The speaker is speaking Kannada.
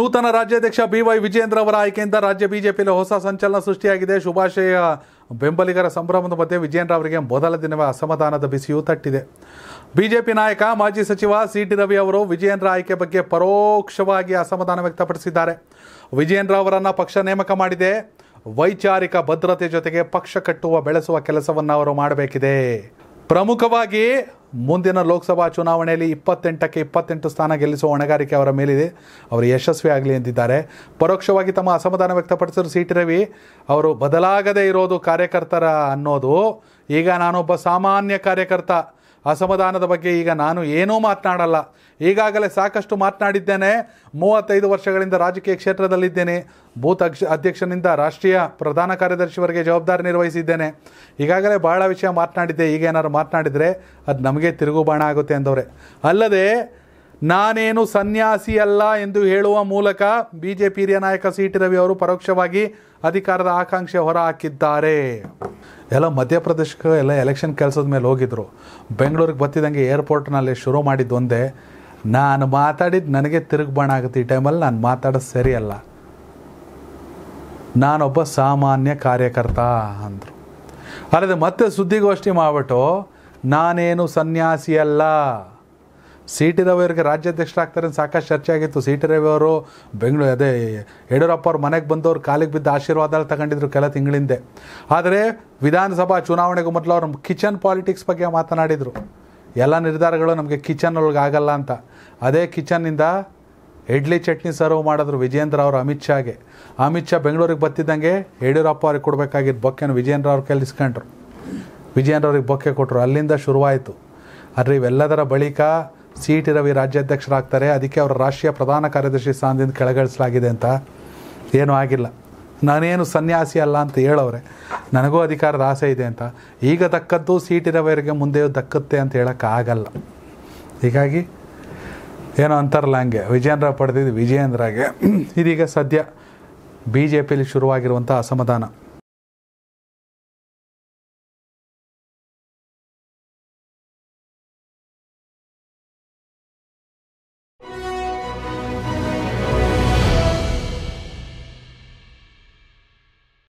ನೂತನ ರಾಜ್ಯಾಧ್ಯಕ್ಷ ಬಿ ವೈ ವಿಜೇಂದ್ರ ಅವರ ಆಯ್ಕೆಯಿಂದ ರಾಜ್ಯ ಬಿಜೆಪಿಯಲ್ಲಿ ಹೊಸ ಸಂಚಲನ ಸೃಷ್ಟಿಯಾಗಿದೆ ಶುಭಾಶಯ ಬೆಂಬಲಿಗರ ಸಂಭ್ರಮದ ಮಧ್ಯೆ ವಿಜೇಂದ್ರ ಅವರಿಗೆ ಮೊದಲ ದಿನವೇ ಅಸಮಾಧಾನದ ಬಿಸಿಯೂ ತಟ್ಟಿದೆ ಬಿಜೆಪಿ ನಾಯಕ ಮಾಜಿ ಸಚಿವ ಸಿ ಟಿ ರವಿ ಅವರು ವಿಜಯೇಂದ್ರ ಆಯ್ಕೆ ಬಗ್ಗೆ ಪರೋಕ್ಷವಾಗಿ ಅಸಮಾಧಾನ ವ್ಯಕ್ತಪಡಿಸಿದ್ದಾರೆ ವಿಜಯೇಂದ್ರ ಅವರನ್ನು ಪಕ್ಷ ನೇಮಕ ಮಾಡಿದೆ ವೈಚಾರಿಕ ಭದ್ರತೆ ಜೊತೆಗೆ ಪಕ್ಷ ಕಟ್ಟುವ ಬೆಳೆಸುವ ಕೆಲಸವನ್ನು ಅವರು ಮಾಡಬೇಕಿದೆ ಪ್ರಮುಖವಾಗಿ ಮುಂದಿನ ಲೋಕಸಭಾ ಚುನಾವಣೆಯಲ್ಲಿ ಇಪ್ಪತ್ತೆಂಟಕ್ಕೆ ಇಪ್ಪತ್ತೆಂಟು ಸ್ಥಾನ ಗೆಲ್ಲಿಸುವ ಹೊಣೆಗಾರಿಕೆ ಅವರ ಮೇಲಿದೆ ಅವರು ಯಶಸ್ವಿ ಆಗಲಿ ಎಂದಿದ್ದಾರೆ ಪರೋಕ್ಷವಾಗಿ ತಮ್ಮ ಅಸಮಾಧಾನ ವ್ಯಕ್ತಪಡಿಸಿದರು ಸಿ ಟಿ ರವಿ ಅವರು ಬದಲಾಗದೇ ಇರೋದು ಕಾರ್ಯಕರ್ತರ ಅನ್ನೋದು ಈಗ ನಾನೊಬ್ಬ ಸಾಮಾನ್ಯ ಕಾರ್ಯಕರ್ತ ಅಸಮಾಧಾನದ ಬಗ್ಗೆ ಈಗ ನಾನು ಏನೂ ಮಾತನಾಡಲ್ಲ ಈಗಾಗಲೇ ಸಾಕಷ್ಟು ಮಾತನಾಡಿದ್ದೇನೆ ಮೂವತ್ತೈದು ವರ್ಷಗಳಿಂದ ರಾಜಕೀಯ ಕ್ಷೇತ್ರದಲ್ಲಿದ್ದೇನೆ ಬೂತ್ ಅಕ್ಷ ಅಧ್ಯಕ್ಷನಿಂದ ರಾಷ್ಟ್ರೀಯ ಪ್ರಧಾನ ಕಾರ್ಯದರ್ಶಿವರೆಗೆ ಜವಾಬ್ದಾರಿ ನಿರ್ವಹಿಸಿದ್ದೇನೆ ಈಗಾಗಲೇ ಬಹಳ ವಿಷಯ ಮಾತನಾಡಿದ್ದೆ ಈಗ ಏನಾದ್ರು ಮಾತನಾಡಿದರೆ ಅದು ನಮಗೆ ತಿರುಗು ಬಾಣ ಆಗುತ್ತೆ ಅಂದವರೆ ಅಲ್ಲದೆ ನಾನೇನು ಸನ್ಯಾಸಿಯಲ್ಲ ಎಂದು ಹೇಳುವ ಮೂಲಕ ಬಿ ಜೆ ಪಿ ಹಿರಿಯ ನಾಯಕ ಸಿ ಟಿ ರವಿ ಅವರು ಪರೋಕ್ಷವಾಗಿ ಅಧಿಕಾರದ ಆಕಾಂಕ್ಷೆ ಹೊರಹಾಕಿದ್ದಾರೆ ಎಲ್ಲ ಮಧ್ಯಪ್ರದೇಶಕ್ಕೆ ಎಲ್ಲ ಎಲೆಕ್ಷನ್ ಕೆಲಸದ ಮೇಲೆ ಹೋಗಿದ್ರು ಬೆಂಗಳೂರಿಗೆ ಬರ್ತಿದ್ದಂಗೆ ಏರ್ಪೋರ್ಟ್ನಲ್ಲಿ ಶುರು ಮಾಡಿದ್ದು ಒಂದೇ ನಾನು ಮಾತಾಡಿದ್ದು ನನಗೆ ತಿರುಗಿ ಆಗುತ್ತೆ ಈ ಟೈಮಲ್ಲಿ ನಾನು ಮಾತಾಡೋದು ಸರಿಯಲ್ಲ ನಾನೊಬ್ಬ ಸಾಮಾನ್ಯ ಕಾರ್ಯಕರ್ತ ಅಂದರು ಅಲ್ಲದೆ ಮತ್ತೆ ಸುದ್ದಿಗೋಷ್ಠಿ ಮಾಡಿಬಿಟ್ಟು ನಾನೇನು ಸನ್ಯಾಸಿಯಲ್ಲ ಸಿ ಟಿ ರವಿ ಅವರಿಗೆ ರಾಜ್ಯಾಧ್ಯಕ್ಷರಾಗ್ತಾರೆ ಅಂತ ಸಾಕಷ್ಟು ಚರ್ಚೆ ಆಗಿತ್ತು ಸಿ ಟಿ ರವಿ ಅವರು ಬೆಂಗಳೂರು ಅದೇ ಯಡಿಯೂರಪ್ಪ ಅವ್ರ ಮನೆಗೆ ಬಂದವರು ಕಾಲಿಗೆ ಬಿದ್ದ ಆಶೀರ್ವಾದ ತಗೊಂಡಿದ್ರು ಕೆಲ ತಿಂಗಳಿಂದೆ ಆದರೆ ವಿಧಾನಸಭಾ ಚುನಾವಣೆಗೂ ಮೊದಲು ಅವ್ರ ಕಿಚನ್ ಪಾಲಿಟಿಕ್ಸ್ ಬಗ್ಗೆ ಮಾತನಾಡಿದರು ಎಲ್ಲ ನಿರ್ಧಾರಗಳು ನಮಗೆ ಕಿಚನ್ ಒಳಗೆ ಆಗಲ್ಲ ಅಂತ ಅದೇ ಕಿಚನ್ನಿಂದ ಇಡ್ಲಿ ಚಟ್ನಿ ಸರ್ವ್ ಮಾಡಿದ್ರು ವಿಜೇಂದ್ರ ಅವರು ಅಮಿತ್ ಶಾಗೆ ಅಮಿತ್ ಶಾ ಬೆಂಗಳೂರಿಗೆ ಬತ್ತಿದ್ದಂಗೆ ಯಡಿಯೂರಪ್ಪ ಅವ್ರಿಗೆ ಕೊಡಬೇಕಾಗಿದ್ದು ಬೊಕ್ಕೆನ ವಿಜೇಂದ್ರ ಅವ್ರ ಕೇಳಿಸ್ಕೊಂಡ್ರು ವಿಜಯನ್ ವಿಜಯೇಂದ್ರ ಅವ್ರಿಗೆ ಬೊಕ್ಕೆ ಕೊಟ್ಟರು ಅಲ್ಲಿಂದ ಶುರುವಾಯಿತು ಆದರೆ ಇವೆಲ್ಲದರ ಬಳಿಕ ಸಿ ಟಿ ರವಿ ರಾಜ್ಯಾಧ್ಯಕ್ಷರಾಗ್ತಾರೆ ಅದಕ್ಕೆ ಅವರ ರಾಷ್ಟ್ರೀಯ ಪ್ರಧಾನ ಕಾರ್ಯದರ್ಶಿ ಸ್ಥಾನದಿಂದ ಕೆಳಗಿಳಿಸಲಾಗಿದೆ ಅಂತ ಏನೂ ಆಗಿಲ್ಲ ನಾನೇನು ಸನ್ಯಾಸಿ ಅಲ್ಲ ಅಂತ ಹೇಳೋರೆ ನನಗೂ ಅಧಿಕಾರದ ಆಸೆ ಇದೆ ಅಂತ ಈಗ ದಕ್ಕದ್ದು ಸಿ ಟಿ ರವಿಯವರಿಗೆ ಮುಂದೆಯೂ ದಕ್ಕತ್ತೆ ಅಂತ ಹೇಳೋಕ್ಕಾಗಲ್ಲ ಹೀಗಾಗಿ ಏನೋ ಅಂತಾರಲ್ಲ ಹಂಗೆ ವಿಜಯೇಂದ್ರ ಪಡೆದಿದ್ದು ವಿಜಯೇಂದ್ರಗೆ ಇದೀಗ ಸದ್ಯ ಬಿ ಜೆ ಪಿಯಲ್ಲಿ ಶುರುವಾಗಿರುವಂಥ ಅಸಮಾಧಾನ